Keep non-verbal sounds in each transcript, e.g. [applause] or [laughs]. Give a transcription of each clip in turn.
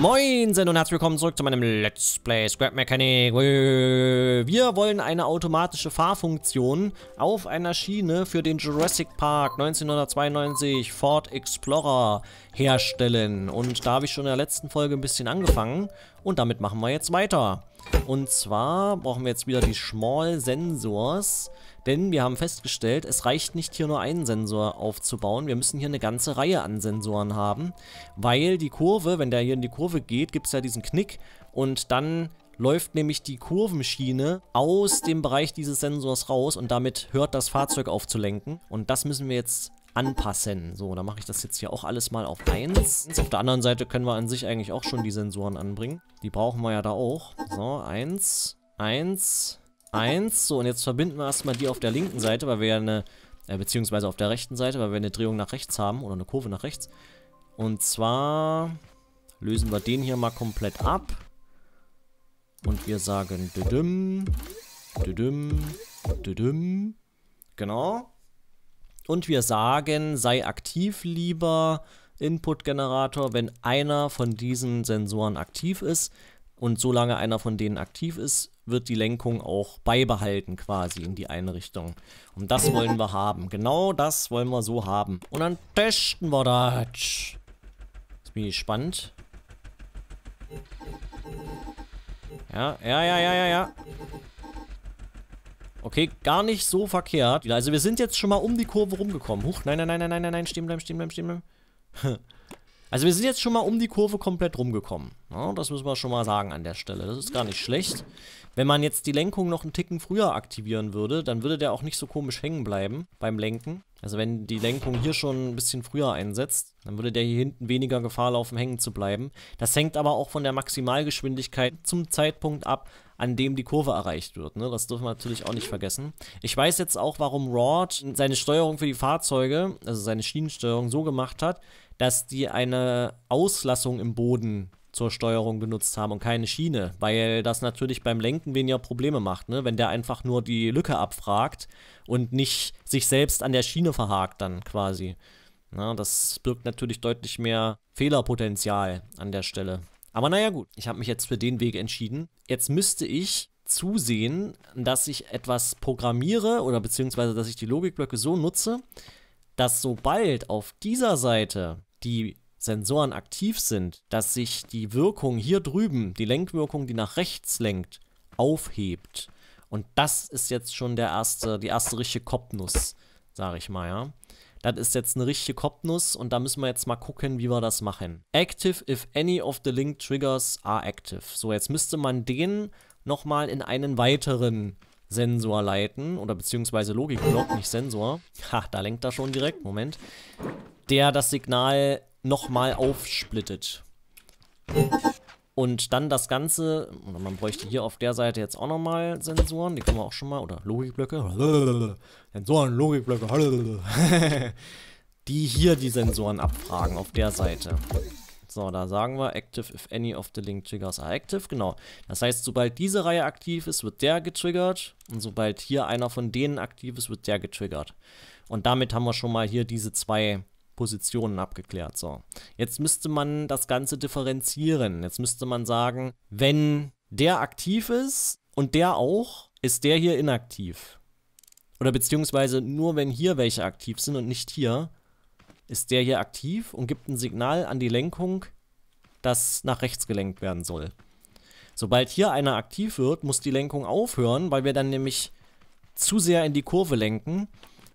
Moin sind und herzlich willkommen zurück zu meinem Let's Play Scrap Mechanic. Wir wollen eine automatische Fahrfunktion auf einer Schiene für den Jurassic Park 1992 Ford Explorer herstellen. Und da habe ich schon in der letzten Folge ein bisschen angefangen und damit machen wir jetzt weiter. Und zwar brauchen wir jetzt wieder die Small Sensors. Denn wir haben festgestellt, es reicht nicht hier nur einen Sensor aufzubauen, wir müssen hier eine ganze Reihe an Sensoren haben, weil die Kurve, wenn der hier in die Kurve geht, gibt es ja diesen Knick und dann läuft nämlich die Kurvenschiene aus dem Bereich dieses Sensors raus und damit hört das Fahrzeug auf zu lenken und das müssen wir jetzt anpassen. So, dann mache ich das jetzt hier auch alles mal auf 1. Auf der anderen Seite können wir an sich eigentlich auch schon die Sensoren anbringen. Die brauchen wir ja da auch. So, 1, 1, 1. So, und jetzt verbinden wir erstmal die auf der linken Seite, weil wir ja eine, äh, beziehungsweise auf der rechten Seite, weil wir eine Drehung nach rechts haben oder eine Kurve nach rechts. Und zwar lösen wir den hier mal komplett ab. Und wir sagen düdüm, düdüm, düdüm. Genau. Und wir sagen, sei aktiv, lieber Input-Generator, wenn einer von diesen Sensoren aktiv ist. Und solange einer von denen aktiv ist, wird die Lenkung auch beibehalten quasi in die eine Richtung. Und das wollen wir haben. Genau das wollen wir so haben. Und dann testen wir das. Jetzt bin ich gespannt. Ja, ja, ja, ja, ja, ja. Okay, gar nicht so verkehrt. Also wir sind jetzt schon mal um die Kurve rumgekommen. Huch, nein, nein, nein, nein, nein, nein, nein, stehen bleiben, stehen bleiben, stehen bleiben. [laughs] Also wir sind jetzt schon mal um die Kurve komplett rumgekommen. Ja, ne? das müssen wir schon mal sagen an der Stelle. Das ist gar nicht schlecht. Wenn man jetzt die Lenkung noch einen Ticken früher aktivieren würde, dann würde der auch nicht so komisch hängen bleiben beim Lenken. Also wenn die Lenkung hier schon ein bisschen früher einsetzt, dann würde der hier hinten weniger Gefahr laufen, hängen zu bleiben. Das hängt aber auch von der Maximalgeschwindigkeit zum Zeitpunkt ab, an dem die Kurve erreicht wird. Ne? Das dürfen wir natürlich auch nicht vergessen. Ich weiß jetzt auch, warum Rod seine Steuerung für die Fahrzeuge, also seine Schienensteuerung, so gemacht hat, dass die eine Auslassung im Boden zur Steuerung benutzt haben und keine Schiene, weil das natürlich beim Lenken weniger Probleme macht, ne? wenn der einfach nur die Lücke abfragt und nicht sich selbst an der Schiene verhakt dann quasi. Na, das birgt natürlich deutlich mehr Fehlerpotenzial an der Stelle. Aber naja gut, ich habe mich jetzt für den Weg entschieden. Jetzt müsste ich zusehen, dass ich etwas programmiere oder beziehungsweise, dass ich die Logikblöcke so nutze, dass sobald auf dieser Seite die Sensoren aktiv sind, dass sich die Wirkung hier drüben, die Lenkwirkung, die nach rechts lenkt, aufhebt. Und das ist jetzt schon der erste, die erste richtige Kopfnuss, sage ich mal, ja. Das ist jetzt eine richtige Kopfnuss und da müssen wir jetzt mal gucken, wie wir das machen. Active if any of the linked triggers are active. So, jetzt müsste man den nochmal in einen weiteren Sensor leiten oder beziehungsweise Logikblock, nicht Sensor. Ha, da lenkt er schon direkt, Moment. Der das Signal nochmal aufsplittet. Und dann das Ganze, man bräuchte hier auf der Seite jetzt auch nochmal Sensoren, die können wir auch schon mal, oder Logikblöcke, [laughs] Sensoren, Logikblöcke, [laughs] die hier die Sensoren abfragen auf der Seite. So, da sagen wir active if any of the link triggers are active. Genau. Das heißt, sobald diese Reihe aktiv ist, wird der getriggert. Und sobald hier einer von denen aktiv ist, wird der getriggert. Und damit haben wir schon mal hier diese zwei Positionen abgeklärt. So. Jetzt müsste man das Ganze differenzieren. Jetzt müsste man sagen, wenn der aktiv ist und der auch, ist der hier inaktiv. Oder beziehungsweise nur wenn hier welche aktiv sind und nicht hier, ist der hier aktiv und gibt ein Signal an die Lenkung, das nach rechts gelenkt werden soll. Sobald hier einer aktiv wird, muss die Lenkung aufhören, weil wir dann nämlich zu sehr in die Kurve lenken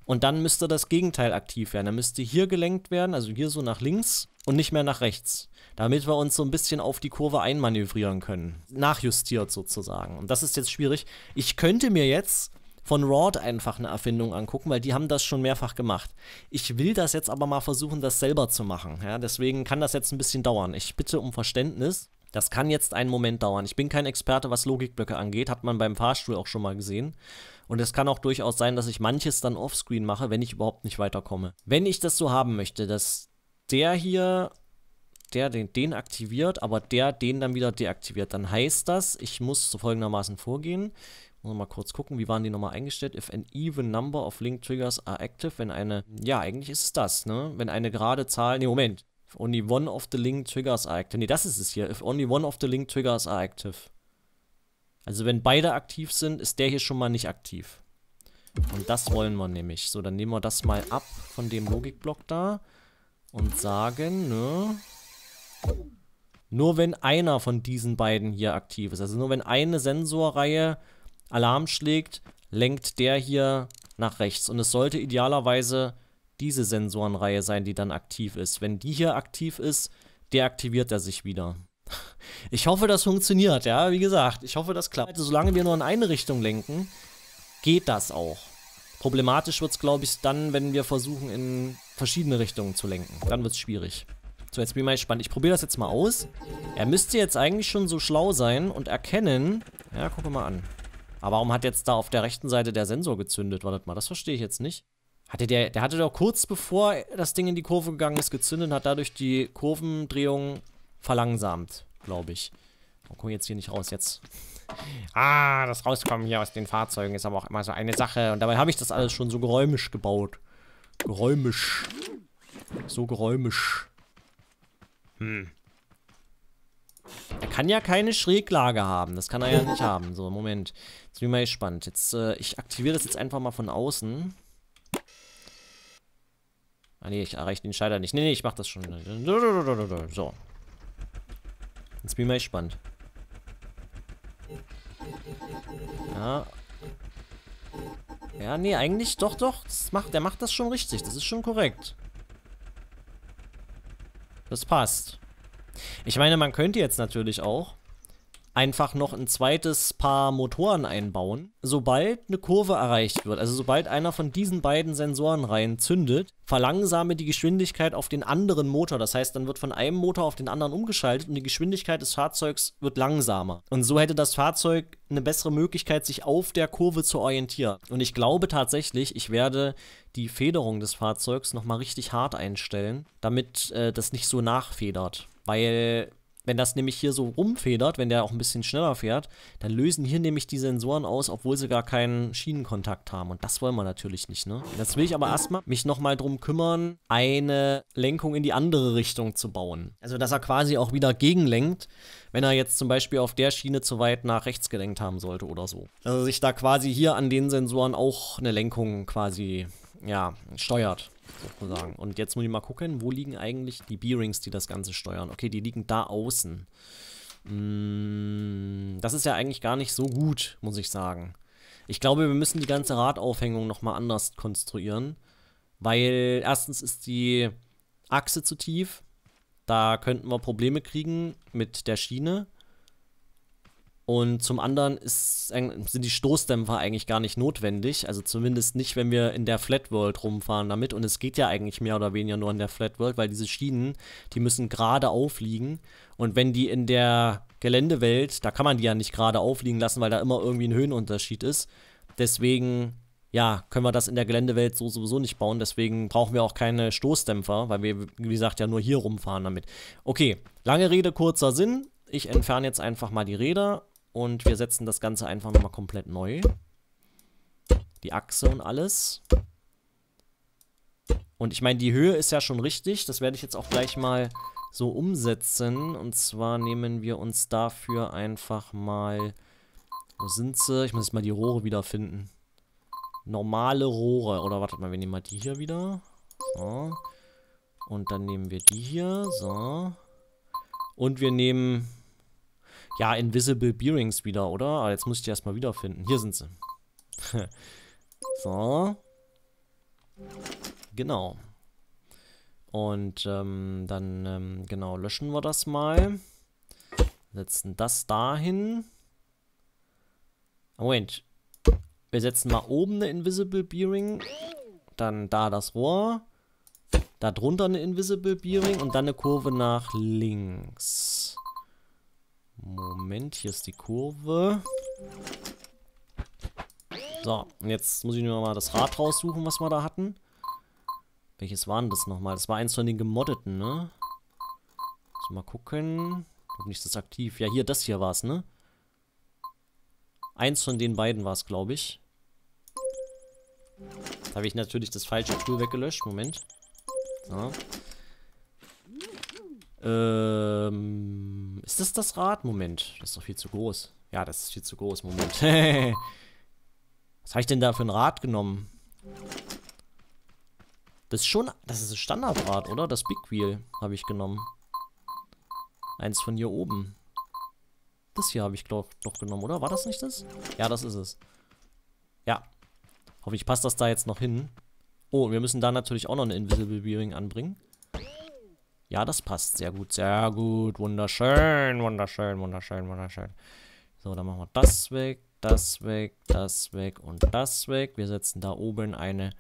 und dann müsste das Gegenteil aktiv werden. Dann müsste hier gelenkt werden, also hier so nach links und nicht mehr nach rechts, damit wir uns so ein bisschen auf die Kurve einmanövrieren können. Nachjustiert sozusagen. Und das ist jetzt schwierig. Ich könnte mir jetzt von Rod einfach eine Erfindung angucken, weil die haben das schon mehrfach gemacht. Ich will das jetzt aber mal versuchen, das selber zu machen. Ja, deswegen kann das jetzt ein bisschen dauern. Ich bitte um Verständnis. Das kann jetzt einen Moment dauern. Ich bin kein Experte, was Logikblöcke angeht, hat man beim Fahrstuhl auch schon mal gesehen. Und es kann auch durchaus sein, dass ich manches dann offscreen mache, wenn ich überhaupt nicht weiterkomme. Wenn ich das so haben möchte, dass der hier, der den, den aktiviert, aber der den dann wieder deaktiviert, dann heißt das, ich muss so folgendermaßen vorgehen. Muss mal kurz gucken, wie waren die nochmal eingestellt? If an even number of link triggers are active, wenn eine, ja, eigentlich ist es das, ne? Wenn eine gerade Zahl, ne, Moment only one of the link triggers are active. Ne, das ist es hier. If only one of the link triggers are active. Also wenn beide aktiv sind, ist der hier schon mal nicht aktiv. Und das wollen wir nämlich. So, dann nehmen wir das mal ab von dem Logikblock da. Und sagen, ne... Nur wenn einer von diesen beiden hier aktiv ist. Also nur wenn eine Sensorreihe Alarm schlägt, lenkt der hier nach rechts. Und es sollte idealerweise diese Sensorenreihe sein, die dann aktiv ist. Wenn die hier aktiv ist, deaktiviert er sich wieder. Ich hoffe, das funktioniert, ja, wie gesagt. Ich hoffe, das klappt. Also, solange wir nur in eine Richtung lenken, geht das auch. Problematisch wird es, glaube ich, dann, wenn wir versuchen, in verschiedene Richtungen zu lenken. Dann wird es schwierig. So, jetzt bin ich mal gespannt. Ich probiere das jetzt mal aus. Er müsste jetzt eigentlich schon so schlau sein und erkennen... Ja, guck mal an. Aber warum hat jetzt da auf der rechten Seite der Sensor gezündet? Wartet mal, das verstehe ich jetzt nicht. Hatte der, der hatte doch kurz bevor das Ding in die Kurve gegangen ist, gezündet und hat dadurch die Kurvendrehung verlangsamt, glaube ich. Oh, komm jetzt hier nicht raus, jetzt. Ah, das Rauskommen hier aus den Fahrzeugen ist aber auch immer so eine Sache. Und dabei habe ich das alles schon so geräumisch gebaut. Geräumisch. So geräumisch. Hm. Er kann ja keine Schräglage haben. Das kann er ja nicht haben. So, Moment. Jetzt bin ich mal gespannt. Jetzt, äh, ich aktiviere das jetzt einfach mal von außen. Ah nee, ich erreiche den Schalter nicht. Nee, nee, ich mach das schon. So. Jetzt bin ich mal gespannt. Ja. Ja, nee, eigentlich doch, doch. Das macht, der macht das schon richtig. Das ist schon korrekt. Das passt. Ich meine, man könnte jetzt natürlich auch einfach noch ein zweites Paar Motoren einbauen. Sobald eine Kurve erreicht wird, also sobald einer von diesen beiden Sensoren rein zündet, verlangsame die Geschwindigkeit auf den anderen Motor. Das heißt, dann wird von einem Motor auf den anderen umgeschaltet und die Geschwindigkeit des Fahrzeugs wird langsamer. Und so hätte das Fahrzeug eine bessere Möglichkeit, sich auf der Kurve zu orientieren. Und ich glaube tatsächlich, ich werde die Federung des Fahrzeugs nochmal richtig hart einstellen, damit äh, das nicht so nachfedert. Weil wenn das nämlich hier so rumfedert, wenn der auch ein bisschen schneller fährt, dann lösen hier nämlich die Sensoren aus, obwohl sie gar keinen Schienenkontakt haben. Und das wollen wir natürlich nicht, ne? Jetzt will ich aber erstmal mich nochmal drum kümmern, eine Lenkung in die andere Richtung zu bauen. Also, dass er quasi auch wieder gegenlenkt, wenn er jetzt zum Beispiel auf der Schiene zu weit nach rechts gelenkt haben sollte oder so. Dass also er sich da quasi hier an den Sensoren auch eine Lenkung quasi, ja, steuert sozusagen. Und jetzt muss ich mal gucken, wo liegen eigentlich die B-Rings, die das Ganze steuern. Okay, die liegen da außen. Mm, das ist ja eigentlich gar nicht so gut, muss ich sagen. Ich glaube, wir müssen die ganze Radaufhängung nochmal anders konstruieren. Weil erstens ist die Achse zu tief. Da könnten wir Probleme kriegen mit der Schiene. Und zum anderen ist, sind die Stoßdämpfer eigentlich gar nicht notwendig. Also zumindest nicht, wenn wir in der Flat World rumfahren damit. Und es geht ja eigentlich mehr oder weniger nur in der Flat World, weil diese Schienen, die müssen gerade aufliegen. Und wenn die in der Geländewelt, da kann man die ja nicht gerade aufliegen lassen, weil da immer irgendwie ein Höhenunterschied ist. Deswegen, ja, können wir das in der Geländewelt so sowieso nicht bauen. Deswegen brauchen wir auch keine Stoßdämpfer, weil wir, wie gesagt, ja nur hier rumfahren damit. Okay, lange Rede, kurzer Sinn. Ich entferne jetzt einfach mal die Räder und wir setzen das Ganze einfach nochmal komplett neu. Die Achse und alles. Und ich meine, die Höhe ist ja schon richtig. Das werde ich jetzt auch gleich mal so umsetzen. Und zwar nehmen wir uns dafür einfach mal... Wo sind sie? Ich muss jetzt mal die Rohre wiederfinden. Normale Rohre. Oder wartet mal, wir nehmen mal die hier wieder. So. Und dann nehmen wir die hier. So. Und wir nehmen ja, Invisible Bearings wieder, oder? Aber ah, jetzt muss ich die erstmal wiederfinden. Hier sind sie. [laughs] so. Genau. Und ähm, dann, ähm, genau, löschen wir das mal. Setzen das dahin. Moment. Wir setzen mal oben eine Invisible Bearing. Dann da das Rohr. Da drunter eine Invisible Bearing. Und dann eine Kurve nach links. Moment, hier ist die Kurve. So, jetzt muss ich mir mal das Rad raussuchen, was wir da hatten. Welches waren das nochmal? Das war eins von den gemoddeten, ne? Also mal gucken. Ob nicht das aktiv. Ja, hier, das hier war es, ne? Eins von den beiden war es, glaube ich. Da habe ich natürlich das falsche Tool weggelöscht. Moment. So. Ähm, ist das das Rad? Moment, das ist doch viel zu groß. Ja, das ist viel zu groß. Moment. [laughs] Was habe ich denn da für ein Rad genommen? Das ist schon... Das ist ein Standardrad, oder? Das Big Wheel habe ich genommen. Eins von hier oben. Das hier habe ich, glaube ich, noch genommen, oder? War das nicht das? Ja, das ist es. Ja. Hoffentlich passt das da jetzt noch hin. Oh, wir müssen da natürlich auch noch eine Invisible Bearing anbringen. Ja, das passt sehr gut, sehr gut. Wunderschön, wunderschön, wunderschön, wunderschön. So, dann machen wir das weg, das weg, das weg und das weg. Wir setzen da oben eine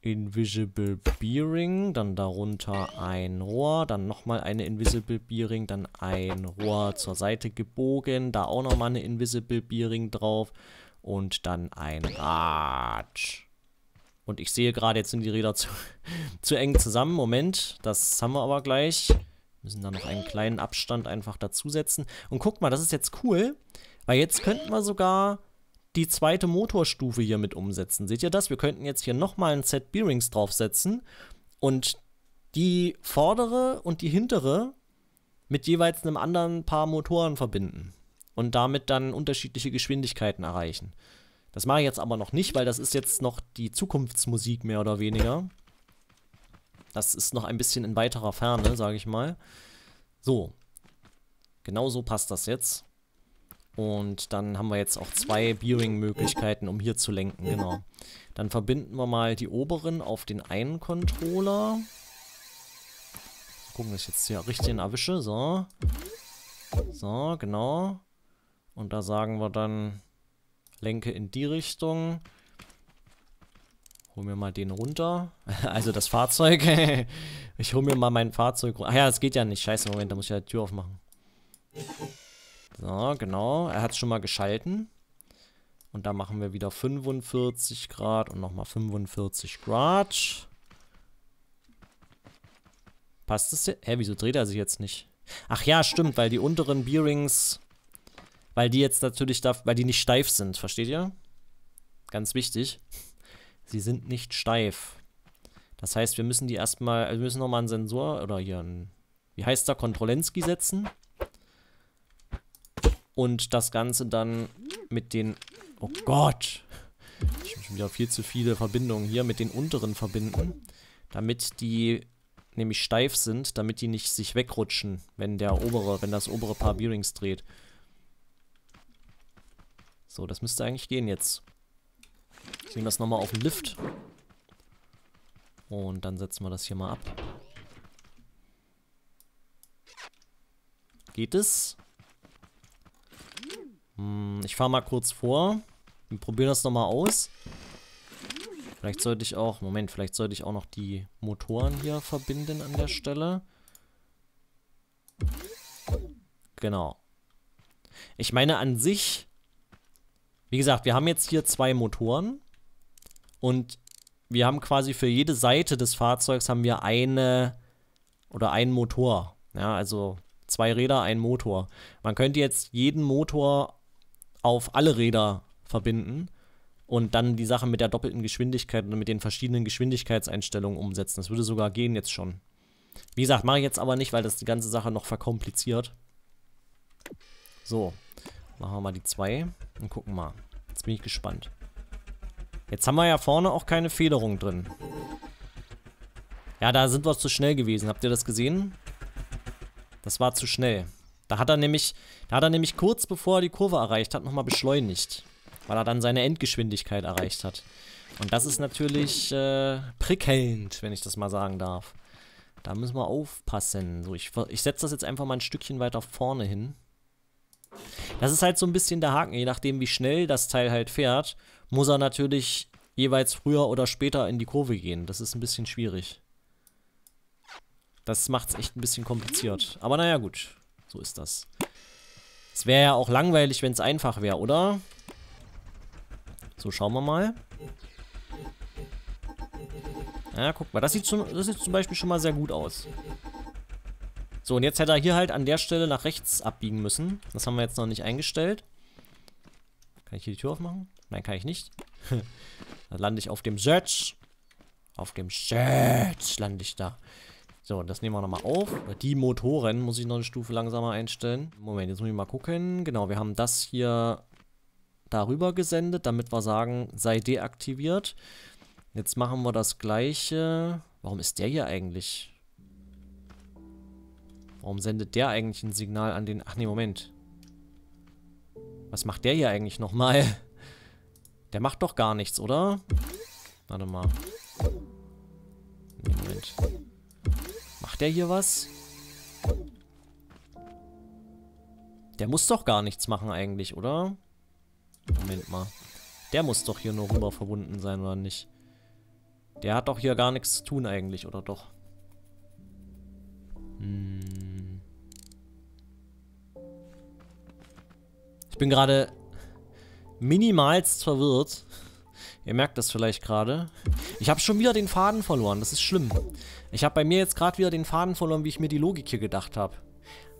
Invisible Bearing, dann darunter ein Rohr, dann nochmal eine Invisible Bearing, dann ein Rohr zur Seite gebogen, da auch nochmal eine Invisible Bearing drauf und dann ein Rad. Und ich sehe gerade, jetzt sind die Räder zu, [laughs] zu eng zusammen. Moment, das haben wir aber gleich. Müssen da noch einen kleinen Abstand einfach dazusetzen. Und guck mal, das ist jetzt cool, weil jetzt könnten wir sogar die zweite Motorstufe hier mit umsetzen. Seht ihr das? Wir könnten jetzt hier nochmal ein Set Bearings draufsetzen und die vordere und die hintere mit jeweils einem anderen Paar Motoren verbinden und damit dann unterschiedliche Geschwindigkeiten erreichen. Das mache ich jetzt aber noch nicht, weil das ist jetzt noch die Zukunftsmusik mehr oder weniger. Das ist noch ein bisschen in weiterer Ferne, sage ich mal. So. Genau so passt das jetzt. Und dann haben wir jetzt auch zwei Bearing-Möglichkeiten, um hier zu lenken, genau. Dann verbinden wir mal die oberen auf den einen Controller. Gucken, dass ich jetzt hier richtig erwische, so. So, genau. Und da sagen wir dann Lenke in die Richtung. Hol mir mal den runter. [laughs] also das Fahrzeug. [laughs] ich hol mir mal mein Fahrzeug runter. Ach ja, es geht ja nicht. Scheiße, Moment, da muss ich ja die Tür aufmachen. So, genau. Er hat es schon mal geschalten. Und da machen wir wieder 45 Grad und nochmal 45 Grad. Passt das hier? Hä, wieso dreht er sich jetzt nicht? Ach ja, stimmt, weil die unteren Bearings weil die jetzt natürlich, da, weil die nicht steif sind, versteht ihr? Ganz wichtig. Sie sind nicht steif. Das heißt, wir müssen die erstmal, also wir müssen nochmal einen Sensor oder hier einen, wie heißt der, Kontrollenski setzen. Und das Ganze dann mit den, oh Gott, ich habe schon wieder viel zu viele Verbindungen hier, mit den unteren verbinden, damit die nämlich steif sind, damit die nicht sich wegrutschen, wenn der obere, wenn das obere Paar Bearings dreht. So, das müsste eigentlich gehen jetzt. Ich nehme das nochmal auf den Lift. Und dann setzen wir das hier mal ab. Geht es? Hm, ich fahre mal kurz vor. Wir probieren das nochmal aus. Vielleicht sollte ich auch... Moment, vielleicht sollte ich auch noch die Motoren hier verbinden an der Stelle. Genau. Ich meine, an sich wie gesagt, wir haben jetzt hier zwei Motoren und wir haben quasi für jede Seite des Fahrzeugs haben wir eine oder einen Motor. Ja, also zwei Räder, ein Motor. Man könnte jetzt jeden Motor auf alle Räder verbinden und dann die Sache mit der doppelten Geschwindigkeit und mit den verschiedenen Geschwindigkeitseinstellungen umsetzen. Das würde sogar gehen jetzt schon. Wie gesagt, mache ich jetzt aber nicht, weil das die ganze Sache noch verkompliziert. So. Machen wir mal die zwei und gucken mal. Jetzt bin ich gespannt. Jetzt haben wir ja vorne auch keine Federung drin. Ja, da sind wir zu schnell gewesen. Habt ihr das gesehen? Das war zu schnell. Da hat er nämlich, da hat er nämlich kurz bevor er die Kurve erreicht hat, nochmal beschleunigt. Weil er dann seine Endgeschwindigkeit erreicht hat. Und das ist natürlich äh, prickelnd, wenn ich das mal sagen darf. Da müssen wir aufpassen. So, ich, ich setze das jetzt einfach mal ein Stückchen weiter vorne hin. Das ist halt so ein bisschen der Haken. Je nachdem, wie schnell das Teil halt fährt, muss er natürlich jeweils früher oder später in die Kurve gehen. Das ist ein bisschen schwierig. Das macht es echt ein bisschen kompliziert. Aber naja, gut. So ist das. Es wäre ja auch langweilig, wenn es einfach wäre, oder? So, schauen wir mal. Ja, guck mal. Das sieht, zum, das sieht zum Beispiel schon mal sehr gut aus. So, und jetzt hätte er hier halt an der Stelle nach rechts abbiegen müssen. Das haben wir jetzt noch nicht eingestellt. Kann ich hier die Tür aufmachen? Nein, kann ich nicht. [laughs] Dann lande ich auf dem Search. Auf dem Search lande ich da. So, das nehmen wir nochmal auf. Die Motoren muss ich noch eine Stufe langsamer einstellen. Moment, jetzt muss ich mal gucken. Genau, wir haben das hier darüber gesendet, damit wir sagen, sei deaktiviert. Jetzt machen wir das gleiche. Warum ist der hier eigentlich? Warum sendet der eigentlich ein Signal an den... Ach nee, Moment. Was macht der hier eigentlich nochmal? [laughs] Der macht doch gar nichts, oder? Warte mal. Nee, Moment. Macht der hier was? Der muss doch gar nichts machen eigentlich, oder? Moment mal. Der muss doch hier nur rüber verbunden sein, oder nicht? Der hat doch hier gar nichts zu tun eigentlich, oder doch? Hm. Ich bin gerade minimalst verwirrt. Ihr merkt das vielleicht gerade. Ich habe schon wieder den Faden verloren. Das ist schlimm. Ich habe bei mir jetzt gerade wieder den Faden verloren, wie ich mir die Logik hier gedacht habe.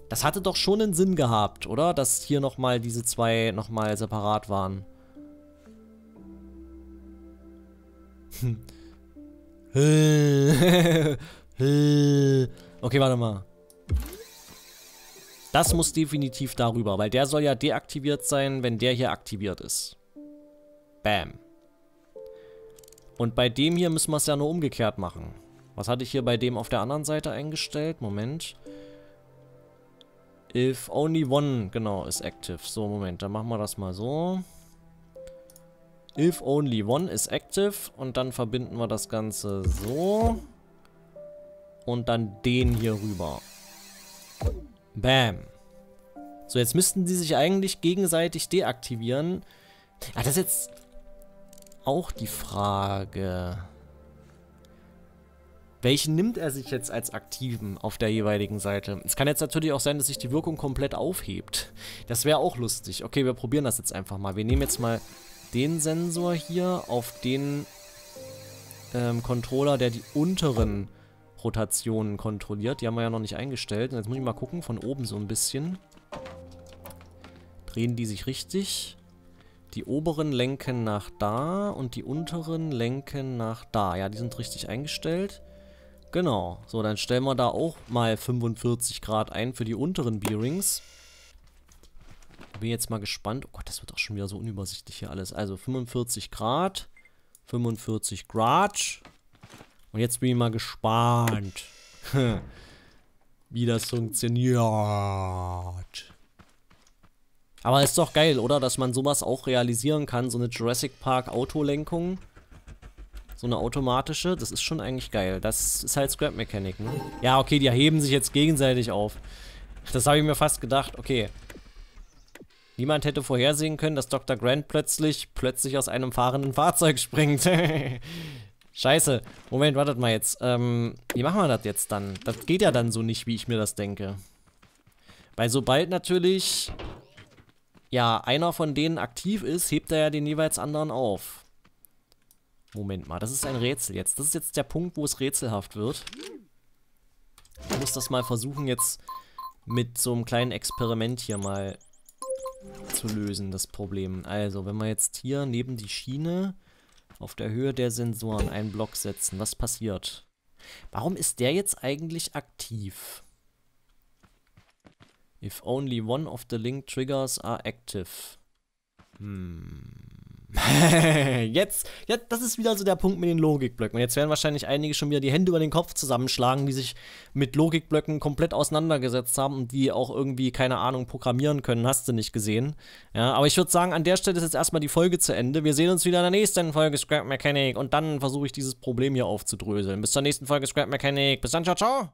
Das hatte doch schon einen Sinn gehabt, oder? Dass hier nochmal diese zwei nochmal separat waren. Hm. [laughs] okay, warte mal. Das muss definitiv darüber, weil der soll ja deaktiviert sein, wenn der hier aktiviert ist. Bam. Und bei dem hier müssen wir es ja nur umgekehrt machen. Was hatte ich hier bei dem auf der anderen Seite eingestellt? Moment. If only one, genau, ist active. So, Moment, dann machen wir das mal so. If only one is active. Und dann verbinden wir das Ganze so. Und dann den hier rüber. Okay. Bam. So, jetzt müssten die sich eigentlich gegenseitig deaktivieren. Ah, das ist jetzt auch die Frage. Welchen nimmt er sich jetzt als aktiven auf der jeweiligen Seite? Es kann jetzt natürlich auch sein, dass sich die Wirkung komplett aufhebt. Das wäre auch lustig. Okay, wir probieren das jetzt einfach mal. Wir nehmen jetzt mal den Sensor hier auf den ähm, Controller, der die unteren Rotationen kontrolliert. Die haben wir ja noch nicht eingestellt. Und jetzt muss ich mal gucken, von oben so ein bisschen. Drehen die sich richtig? Die oberen lenken nach da und die unteren lenken nach da. Ja, die sind richtig eingestellt. Genau. So, dann stellen wir da auch mal 45 Grad ein für die unteren Bearings. Bin jetzt mal gespannt. Oh Gott, das wird auch schon wieder so unübersichtlich hier alles. Also 45 Grad. 45 Grad. Und jetzt bin ich mal gespannt, [laughs] wie das funktioniert. Aber ist doch geil, oder? Dass man sowas auch realisieren kann. So eine Jurassic Park Autolenkung. So eine automatische. Das ist schon eigentlich geil. Das ist halt Scrap Mechanik, ne? Ja, okay, die erheben sich jetzt gegenseitig auf. Das habe ich mir fast gedacht. Okay. Niemand hätte vorhersehen können, dass Dr. Grant plötzlich, plötzlich aus einem fahrenden Fahrzeug springt. [laughs] Scheiße. Moment, wartet mal jetzt. Ähm, wie machen wir das jetzt dann? Das geht ja dann so nicht, wie ich mir das denke. Weil sobald natürlich, ja, einer von denen aktiv ist, hebt er ja den jeweils anderen auf. Moment mal, das ist ein Rätsel jetzt. Das ist jetzt der Punkt, wo es rätselhaft wird. Ich muss das mal versuchen jetzt mit so einem kleinen Experiment hier mal zu lösen, das Problem. Also, wenn wir jetzt hier neben die Schiene auf der Höhe der Sensoren einen Block setzen. Was passiert? Warum ist der jetzt eigentlich aktiv? If only one of the link triggers are active. Hmm. [laughs] jetzt, ja, das ist wieder so der Punkt mit den Logikblöcken. jetzt werden wahrscheinlich einige schon wieder die Hände über den Kopf zusammenschlagen, die sich mit Logikblöcken komplett auseinandergesetzt haben und die auch irgendwie, keine Ahnung, programmieren können. Hast du nicht gesehen. Ja, aber ich würde sagen, an der Stelle ist jetzt erstmal die Folge zu Ende. Wir sehen uns wieder in der nächsten Folge Scrap Mechanic und dann versuche ich dieses Problem hier aufzudröseln. Bis zur nächsten Folge Scrap Mechanic. Bis dann, ciao, ciao.